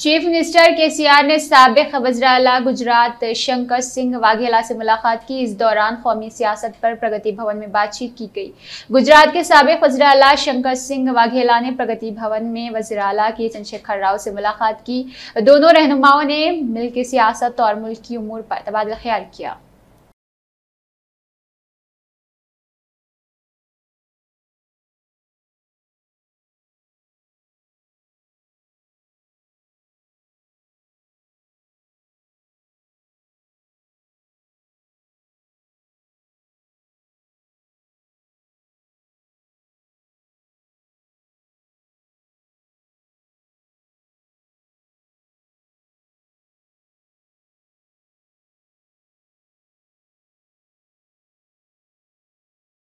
chief minister के C R ने सबक वजराला गुजरात शंकर सिंह वाघेला से मुलाकात की इस दौरान कौमी सियासत पर प्रगति भवन में बातचीत की गई गुजरात के सबक वजराला शंकर सिंह वाघेला ने प्रगति भवन में वजराला के चंद्रशेखर राव से मुलाकात की दोनों रहनुमाओं ने मिलकर सियासत और मुल्क की उमूर पर तबादला ख्याल किया